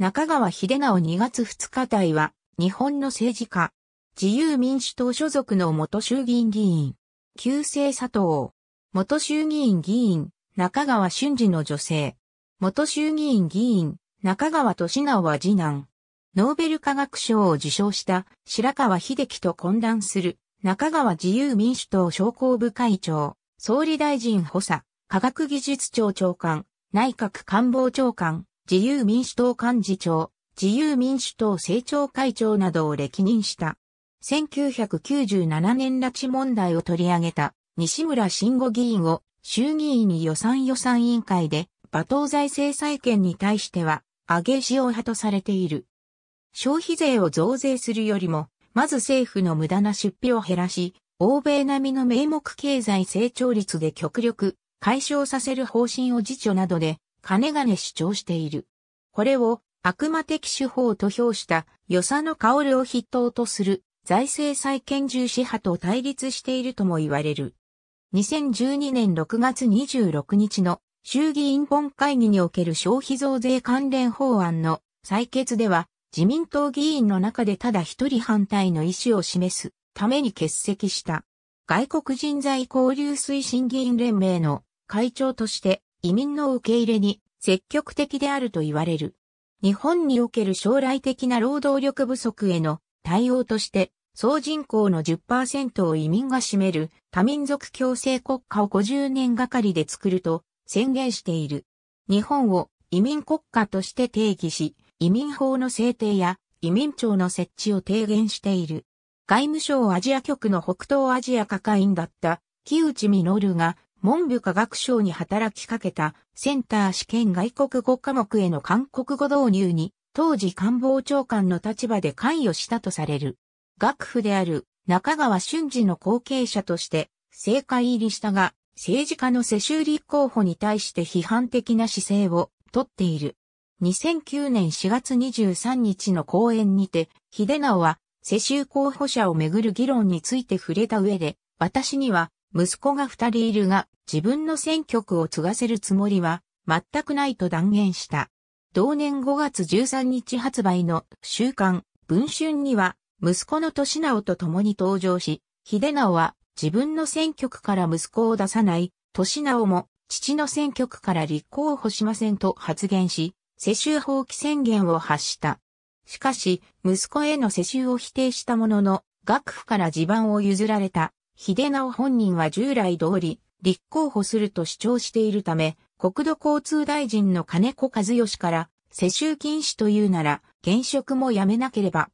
中川秀直2月2日台は、日本の政治家、自由民主党所属の元衆議院議員、旧姓佐藤、元衆議院議員、中川俊二の女性、元衆議院議員、中川俊直は次男、ノーベル化学賞を受賞した白川秀樹と混乱する中川自由民主党商工部会長、総理大臣補佐、科学技術庁長官、内閣官房長官、自由民主党幹事長、自由民主党政調会長などを歴任した。1997年拉致問題を取り上げた西村慎吾議員を衆議院予算予算委員会で罵倒財政再建に対しては上げしよう派とされている。消費税を増税するよりも、まず政府の無駄な出費を減らし、欧米並みの名目経済成長率で極力解消させる方針を自書などで金々主張している。これを悪魔的手法と評した与謝野薫を筆頭とする財政再建重視派と対立しているとも言われる。2012年6月26日の衆議院本会議における消費増税関連法案の採決では自民党議員の中でただ一人反対の意思を示すために欠席した外国人材交流推進議員連盟の会長として移民の受け入れに積極的であると言われる。日本における将来的な労働力不足への対応として、総人口の10%を移民が占める多民族共生国家を50年がかりで作ると宣言している。日本を移民国家として定義し、移民法の制定や移民庁の設置を提言している。外務省アジア局の北東アジア課会員だった木内実が文部科学省に働きかけたセンター試験外国語科目への韓国語導入に当時官房長官の立場で関与したとされる。学府である中川俊二の後継者として政界入りしたが政治家の世襲立候補に対して批判的な姿勢をとっている。2009年4月23日の講演にて、秀直は世襲候補者をめぐる議論について触れた上で、私には息子が二人いるが、自分の選挙区を継がせるつもりは、全くないと断言した。同年5月13日発売の週刊文春には、息子の年直と共に登場し、秀直は自分の選挙区から息子を出さない、年直も父の選挙区から立候補しませんと発言し、世襲放棄宣言を発した。しかし、息子への世襲を否定したものの、学府から地盤を譲られた秀直本人は従来通り、立候補すると主張しているため、国土交通大臣の金子和義から、世襲禁止というなら、現職も辞めなければ。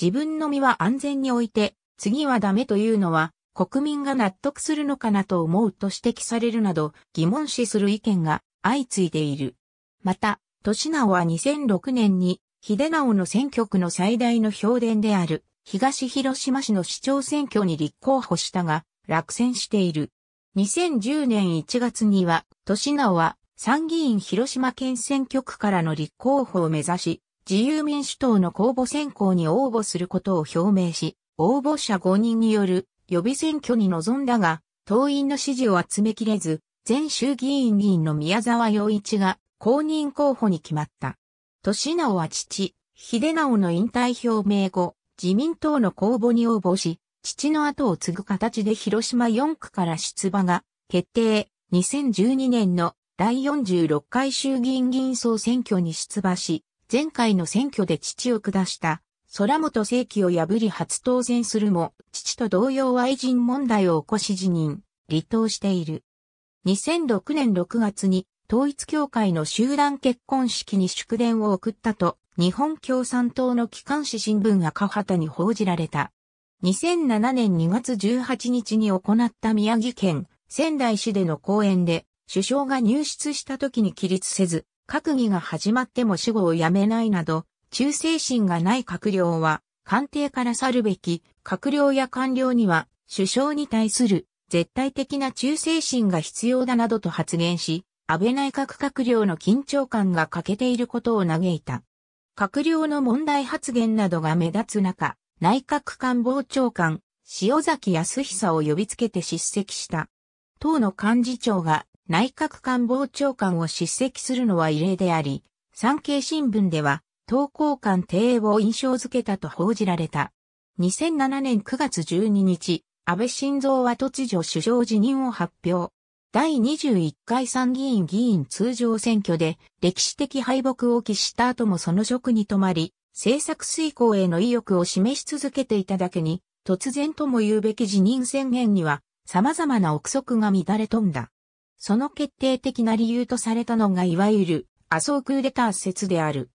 自分の身は安全において、次はダメというのは、国民が納得するのかなと思うと指摘されるなど、疑問視する意見が相次いでいる。また、年直は2006年に、秀直の選挙区の最大の評伝である、東広島市の市長選挙に立候補したが、落選している。2010年1月には、年直は参議院広島県選挙区からの立候補を目指し、自由民主党の公募選考に応募することを表明し、応募者5人による予備選挙に臨んだが、党員の支持を集めきれず、前衆議院議員の宮沢洋一が公認候補に決まった。年直は父、秀直の引退表明後、自民党の公募に応募し、父の後を継ぐ形で広島4区から出馬が決定。2012年の第46回衆議院議員総選挙に出馬し、前回の選挙で父を下した空本正規を破り初当選するも、父と同様愛人問題を起こし辞任、離党している。2006年6月に統一協会の集団結婚式に祝電を送ったと日本共産党の機関紙新聞赤旗に報じられた。2007年2月18日に行った宮城県仙台市での講演で、首相が入室した時に起立せず、閣議が始まっても死後をやめないなど、忠誠心がない閣僚は、官邸から去るべき、閣僚や官僚には、首相に対する絶対的な忠誠心が必要だなどと発言し、安倍内閣閣僚の緊張感が欠けていることを嘆いた。閣僚の問題発言などが目立つ中、内閣官房長官、塩崎康久を呼びつけて叱責した。党の幹事長が内閣官房長官を叱責するのは異例であり、産経新聞では、党交換定を印象づけたと報じられた。2007年9月12日、安倍晋三は突如首相辞任を発表。第21回参議院議員通常選挙で歴史的敗北を喫した後もその職に止まり、政策遂行への意欲を示し続けていただけに、突然とも言うべき辞任宣言には様々な憶測が乱れ飛んだ。その決定的な理由とされたのがいわゆる麻生クーデター説である。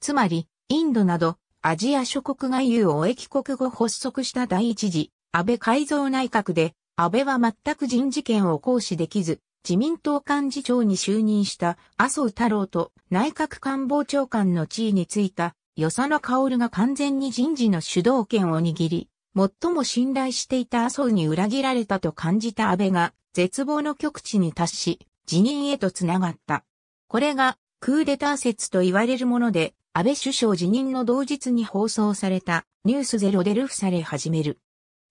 つまり、インドなどアジア諸国が言うお益国後発足した第一次安倍改造内閣で安倍は全く人事権を行使できず、自民党幹事長に就任した麻生太郎と内閣官房長官の地位についた与謝野薫が完全に人事の主導権を握り、最も信頼していた麻生に裏切られたと感じた安倍が絶望の極地に達し、辞任へとつながった。これがクーデター説と言われるもので、安倍首相辞任の同日に放送されたニュースゼロでルフされ始める。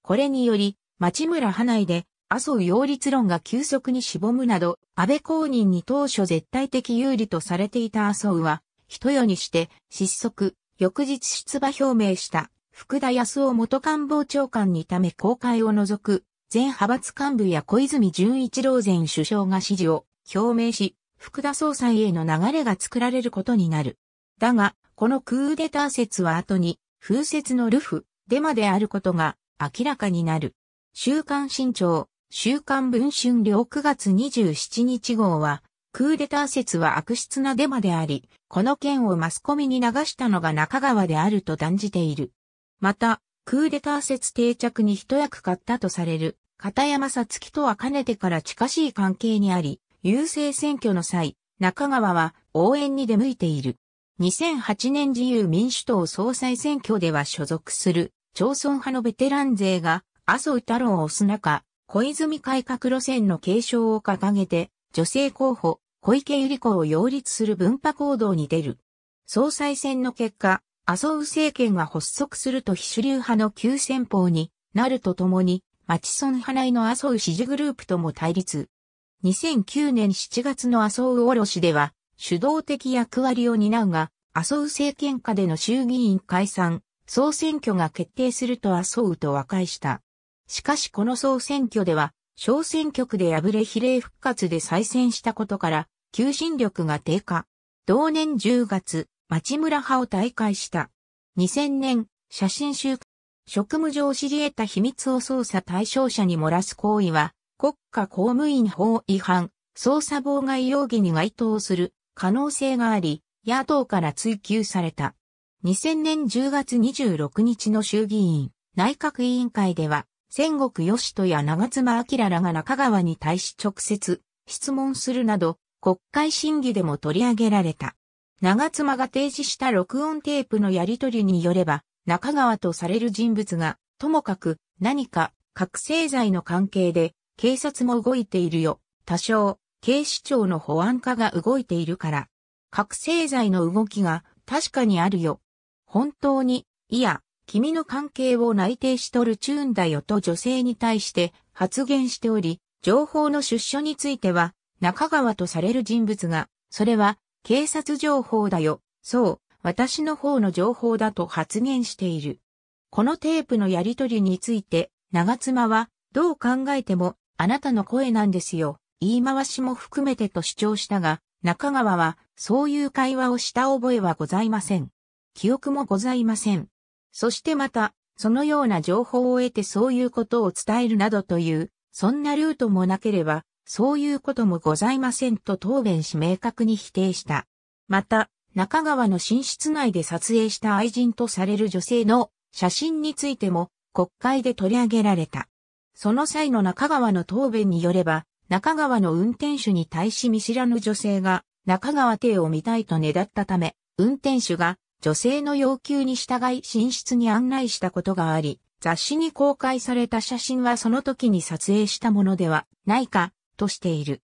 これにより、町村派内で、麻生擁立論が急速にしぼむなど、安倍公認に当初絶対的有利とされていた麻生は、一夜にして失速、翌日出馬表明した福田康夫元官房長官にため公開を除く、全派閥幹部や小泉純一郎前首相が支持を表明し、福田総裁への流れが作られることになる。だが、このクーデター説は後に、風説のルフ、デマであることが明らかになる。週刊新潮、週刊文春両9月27日号は、クーデター説は悪質なデマであり、この件をマスコミに流したのが中川であると断じている。また、クーデター説定着に一役買ったとされる、片山さつきとはかねてから近しい関係にあり、優勢選挙の際、中川は応援に出向いている。2008年自由民主党総裁選挙では所属する、町村派のベテラン勢が麻生太郎を推す中、小泉改革路線の継承を掲げて、女性候補、小池百合子を擁立する分派行動に出る。総裁選の結果、麻生政権が発足すると非主流派の急先鋒になるとともに、マチソン派内の麻生支持グループとも対立。2009年7月の麻生卸では、主導的役割を担うが、麻生政権下での衆議院解散、総選挙が決定すると麻生と和解した。しかしこの総選挙では、小選挙区で敗れ比例復活で再選したことから、求心力が低下。同年10月、町村派を退会した。2000年、写真集、職務上知り得た秘密を捜査対象者に漏らす行為は、国家公務員法違反、捜査妨害容疑に該当する可能性があり、野党から追及された。2000年10月26日の衆議院内閣委員会では、戦国義人や長妻明らが中川に対し直接質問するなど、国会審議でも取り上げられた。長妻が提示した録音テープのやり取りによれば、中川とされる人物が、ともかく何か覚醒剤の関係で警察も動いているよ。多少、警視庁の保安課が動いているから。覚醒剤の動きが確かにあるよ。本当に、いや、君の関係を内定しとるチューンだよと女性に対して発言しており、情報の出所については、中川とされる人物が、それは、警察情報だよ、そう、私の方の情報だと発言している。このテープのやりとりについて、長妻は、どう考えても、あなたの声なんですよ、言い回しも含めてと主張したが、中川は、そういう会話をした覚えはございません。記憶もございません。そしてまた、そのような情報を得てそういうことを伝えるなどという、そんなルートもなければ、そういうこともございませんと答弁し明確に否定した。また、中川の寝室内で撮影した愛人とされる女性の写真についても国会で取り上げられた。その際の中川の答弁によれば、中川の運転手に対し見知らぬ女性が中川邸を見たいとねだったため、運転手が女性の要求に従い寝室に案内したことがあり、雑誌に公開された写真はその時に撮影したものではないかとしている。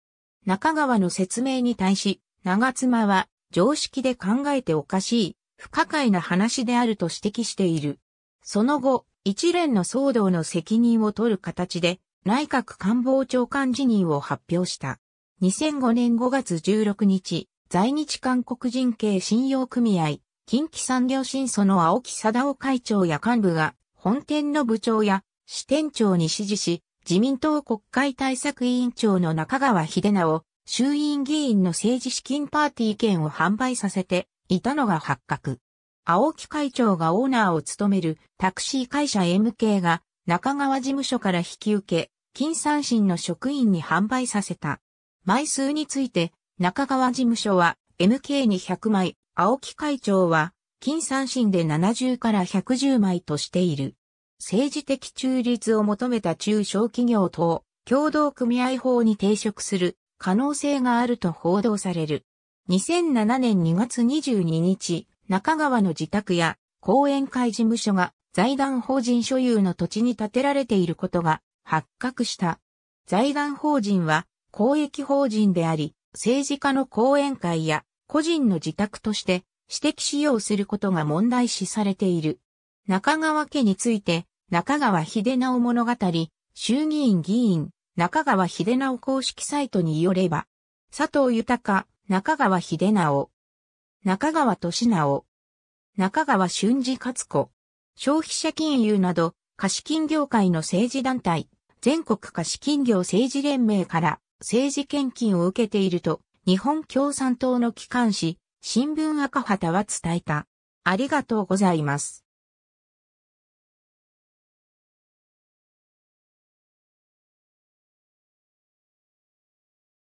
中川の説明に対し、長妻は常識で考えておかしい、不可解な話であると指摘している。その後、一連の騒動の責任を取る形で、内閣官房長官辞任を発表した。2005年5月16日、在日韓国人系信用組合、近畿産業新その青木貞夫会長や幹部が、本店の部長や支店長に指示し、自民党国会対策委員長の中川秀直、衆院議員の政治資金パーティー券を販売させていたのが発覚。青木会長がオーナーを務めるタクシー会社 MK が中川事務所から引き受け、金三振の職員に販売させた。枚数について中川事務所は MK に100枚、青木会長は、金三審で70から110枚としている。政治的中立を求めた中小企業等、共同組合法に抵触する可能性があると報道される。2007年2月22日、中川の自宅や講演会事務所が財団法人所有の土地に建てられていることが発覚した。財団法人は公益法人であり、政治家の講演会や個人の自宅として私的使用することが問題視されている。中川家について、中川秀直物語、衆議院議員、中川秀直公式サイトによれば、佐藤豊、中川秀直、中川俊直、中川俊二勝子、消費者金融など、貸金業界の政治団体、全国貸金業政治連盟から政治献金を受けていると、日本共産党の機関紙、新聞赤旗は伝えた。ありがとうございます。